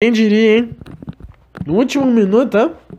Quem diria, hein? No último minuto, hein? É?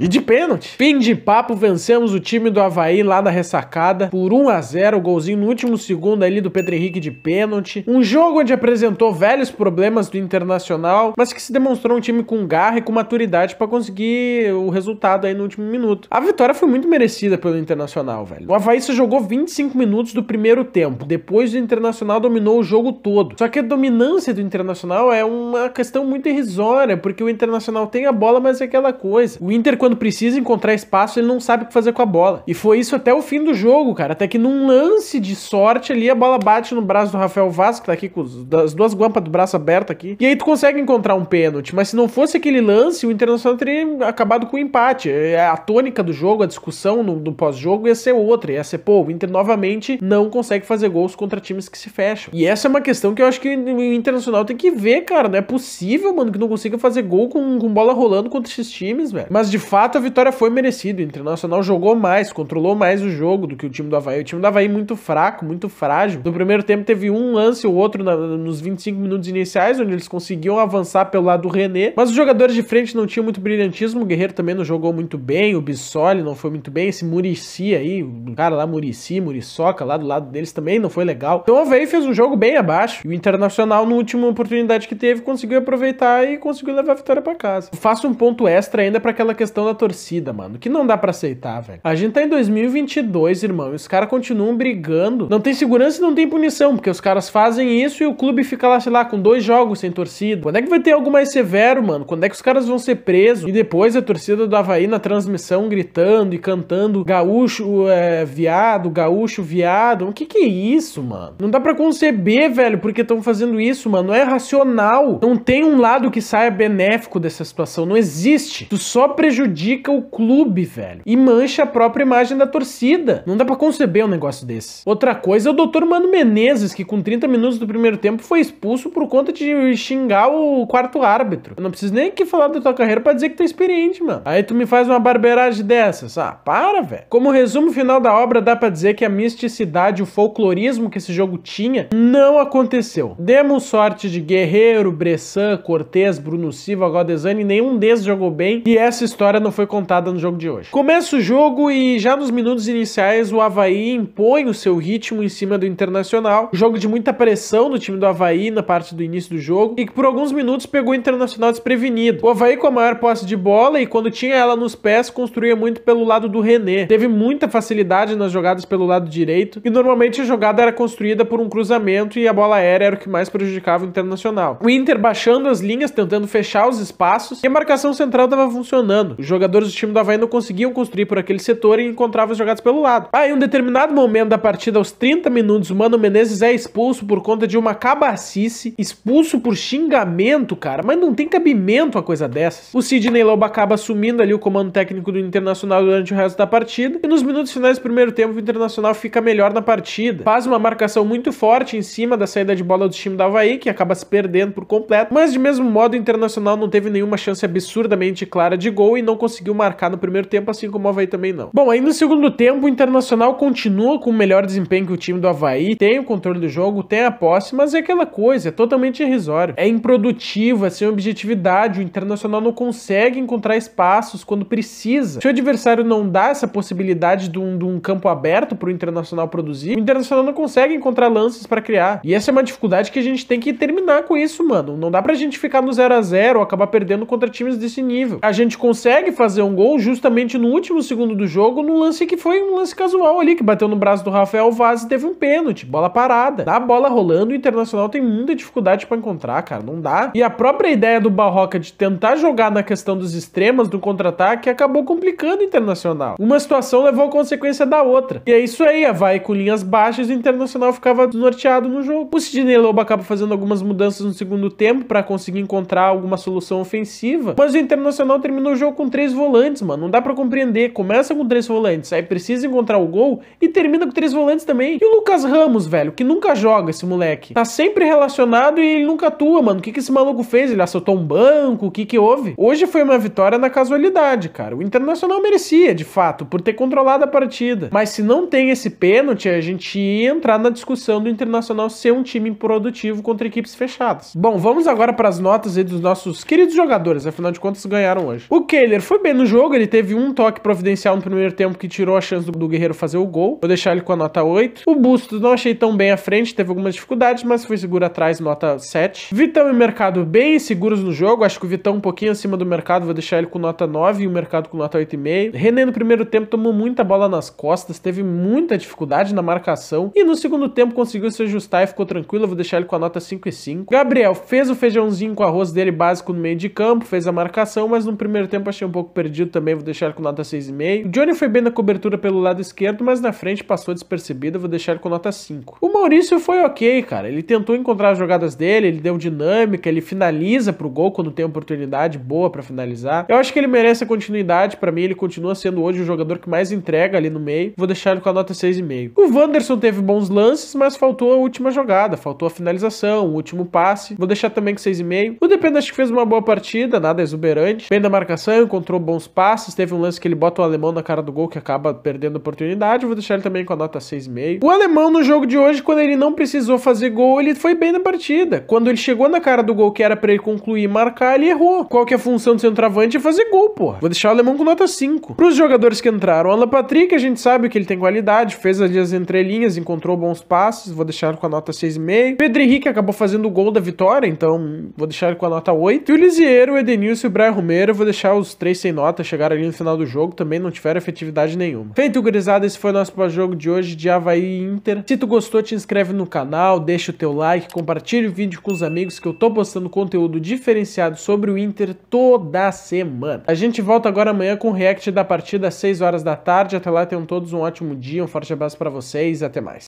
E de pênalti. Fim de papo, vencemos o time do Havaí lá na ressacada por 1 a 0 golzinho no último segundo ali do Pedro Henrique de pênalti. Um jogo onde apresentou velhos problemas do Internacional, mas que se demonstrou um time com garra e com maturidade para conseguir o resultado aí no último minuto. A vitória foi muito merecida pelo Internacional, velho. O Havaí só jogou 25 minutos do primeiro tempo, depois o Internacional dominou o jogo todo. Só que a dominância do Internacional é uma questão muito irrisória, porque o Internacional tem a bola, mas é aquela coisa. O Inter quando precisa encontrar espaço, ele não sabe o que fazer com a bola. E foi isso até o fim do jogo, cara. Até que num lance de sorte ali, a bola bate no braço do Rafael Vaz, que tá aqui com as duas guampas do braço aberto aqui. E aí tu consegue encontrar um pênalti. Mas se não fosse aquele lance, o Internacional teria acabado com o um empate. É, é, a tônica do jogo, a discussão no, do pós-jogo ia ser outra. Ia ser, pô, o Inter novamente não consegue fazer gols contra times que se fecham. E essa é uma questão que eu acho que o Internacional tem que ver, cara. Não é possível, mano, que não consiga fazer gol com, com bola rolando contra esses times, velho. Mas de fato, fato, a vitória foi merecida. O Internacional jogou mais, controlou mais o jogo do que o time do Havaí. O time do Havaí muito fraco, muito frágil. No primeiro tempo teve um lance, o outro na, nos 25 minutos iniciais, onde eles conseguiam avançar pelo lado do René. Mas os jogadores de frente não tinham muito brilhantismo. O Guerreiro também não jogou muito bem. O Bissoli não foi muito bem. Esse Murici aí, o cara lá, Murici, Muriçoca, lá do lado deles também não foi legal. Então o Havaí fez um jogo bem abaixo. E o Internacional, na última oportunidade que teve, conseguiu aproveitar e conseguiu levar a vitória para casa. Faço um ponto extra ainda para aquela questão da torcida, mano, que não dá para aceitar, velho. A gente tá em 2022, irmão, e os caras continuam brigando. Não tem segurança e não tem punição, porque os caras fazem isso e o clube fica lá, sei lá, com dois jogos sem torcida. Quando é que vai ter algo mais severo, mano? Quando é que os caras vão ser presos? E depois a torcida do Havaí na transmissão gritando e cantando gaúcho é, viado, gaúcho viado. O que que é isso, mano? Não dá para conceber, velho, porque estão fazendo isso, mano. Não é racional. Não tem um lado que saia benéfico dessa situação. Não existe. Tu só prejudica prejudica o clube, velho. E mancha a própria imagem da torcida. Não dá para conceber um negócio desse. Outra coisa é o doutor Mano Menezes, que com 30 minutos do primeiro tempo foi expulso por conta de xingar o quarto árbitro. Eu não preciso nem que falar da tua carreira para dizer que tu é experiente, mano. Aí tu me faz uma barbeiragem dessas. Ah, para, velho. Como resumo final da obra, dá para dizer que a misticidade, o folclorismo que esse jogo tinha, não aconteceu. Demos sorte de Guerreiro, Bressan, Cortez, Bruno Silva, Godesani, nenhum deles jogou bem. E essa história não foi contada no jogo de hoje. Começa o jogo e já nos minutos iniciais o Havaí impõe o seu ritmo em cima do Internacional. Um jogo de muita pressão do time do Havaí na parte do início do jogo e que por alguns minutos pegou o Internacional desprevenido. O Havaí com a maior posse de bola e quando tinha ela nos pés construía muito pelo lado do René. Teve muita facilidade nas jogadas pelo lado direito e normalmente a jogada era construída por um cruzamento e a bola aérea era o que mais prejudicava o Internacional. O Inter baixando as linhas, tentando fechar os espaços e a marcação central estava funcionando. O jogadores do time do Havaí não conseguiam construir por aquele setor e encontravam os jogados pelo lado. Aí, em um determinado momento da partida, aos 30 minutos, o Mano Menezes é expulso por conta de uma cabacice, expulso por xingamento, cara. Mas não tem cabimento a coisa dessas. O Sidney Lobo acaba assumindo ali o comando técnico do Internacional durante o resto da partida. E nos minutos finais do primeiro tempo, o Internacional fica melhor na partida. Faz uma marcação muito forte em cima da saída de bola do time do Havaí, que acaba se perdendo por completo. Mas, de mesmo modo, o Internacional não teve nenhuma chance absurdamente clara de gol e não conseguiu marcar no primeiro tempo, assim como o Havaí também não. Bom, aí no segundo tempo, o Internacional continua com o melhor desempenho que o time do Havaí, tem o controle do jogo, tem a posse, mas é aquela coisa, é totalmente irrisório. É improdutivo, é sem objetividade, o Internacional não consegue encontrar espaços quando precisa. Se o adversário não dá essa possibilidade de um, de um campo aberto para o Internacional produzir, o Internacional não consegue encontrar lances para criar. E essa é uma dificuldade que a gente tem que terminar com isso, mano. Não dá pra gente ficar no 0 a 0 ou acabar perdendo contra times desse nível. A gente consegue consegue fazer um gol justamente no último segundo do jogo, num lance que foi um lance casual ali, que bateu no braço do Rafael Vaz e teve um pênalti, bola parada. Dá a bola rolando, o Internacional tem muita dificuldade para encontrar, cara, não dá. E a própria ideia do Barroca de tentar jogar na questão dos extremas, do contra-ataque, acabou complicando o Internacional. Uma situação levou a consequência da outra. E é isso aí, a vai com linhas baixas e o Internacional ficava desnorteado no jogo. O Sidney Lobo acaba fazendo algumas mudanças no segundo tempo para conseguir encontrar alguma solução ofensiva, mas o Internacional terminou o jogo com três volantes, mano. Não dá para compreender. Começa com três volantes, aí precisa encontrar o gol e termina com três volantes também. E o Lucas Ramos, velho, que nunca joga esse moleque. Tá sempre relacionado e ele nunca atua, mano. O que, que esse maluco fez? Ele assaltou um banco? O que, que houve? Hoje foi uma vitória na casualidade, cara. O Internacional merecia, de fato, por ter controlado a partida. Mas se não tem esse pênalti, a gente ia entrar na discussão do Internacional ser um time improdutivo contra equipes fechadas. Bom, vamos agora para as notas aí dos nossos queridos jogadores. Afinal de contas, ganharam hoje. O Kehler foi bem no jogo, ele teve um toque providencial no primeiro tempo que tirou a chance do, do Guerreiro fazer o gol. Vou deixar ele com a nota 8. O Bustos não achei tão bem à frente, teve algumas dificuldades, mas foi seguro atrás, nota 7. Vitão e Mercado bem seguros no jogo, acho que o Vitão um pouquinho acima do Mercado, vou deixar ele com nota 9 e o Mercado com nota 8,5. René no primeiro tempo tomou muita bola nas costas, teve muita dificuldade na marcação e no segundo tempo conseguiu se ajustar e ficou tranquilo, vou deixar ele com a nota 5,5. Gabriel fez o feijãozinho com arroz dele básico no meio de campo, fez a marcação, mas no primeiro tempo achei um pouco perdido também, vou deixar com nota 6,5. O Johnny foi bem na cobertura pelo lado esquerdo, mas na frente passou despercebida, vou deixar com nota 5. O Maurício foi ok, cara. Ele tentou encontrar as jogadas dele, ele deu dinâmica, ele finaliza pro gol quando tem oportunidade boa para finalizar. Eu acho que ele merece a continuidade, para mim ele continua sendo hoje o jogador que mais entrega ali no meio. Vou deixar ele com a nota 6,5. O Wanderson teve bons lances, mas faltou a última jogada, faltou a finalização, o último passe. Vou deixar também com 6,5. O Dependa acho que fez uma boa partida, nada exuberante. Bem da marcação, encontrou encontrou bons passes, teve um lance que ele bota o alemão na cara do gol que acaba perdendo a oportunidade. Vou deixar ele também com a nota 6,5. O alemão no jogo de hoje, quando ele não precisou fazer gol, ele foi bem na partida. Quando ele chegou na cara do gol que era para ele concluir e marcar, ele errou. Qual que é a função do centroavante? É fazer gol, pô. Vou deixar o alemão com nota 5. Para os jogadores que entraram, Alan Patrick, a gente sabe que ele tem qualidade, fez ali as entrelinhas, encontrou bons passes, vou deixar com a nota 6,5. Pedro Henrique acabou fazendo o gol da vitória, então vou deixar ele com a nota 8. E o Lisieiro, o Edenilson e o Brian Romero, vou deixar os três sem nota, chegaram ali no final do jogo, também não tiveram efetividade nenhuma. Feito, gurizada, esse foi o nosso pós-jogo de hoje de Havaí Inter. Se tu gostou, te inscreve no canal, deixa o teu like, compartilha o vídeo com os amigos que eu tô postando conteúdo diferenciado sobre o Inter toda semana. A gente volta agora amanhã com o react da partida às 6 horas da tarde. Até lá, tenham todos um ótimo dia, um forte abraço para vocês, e até mais.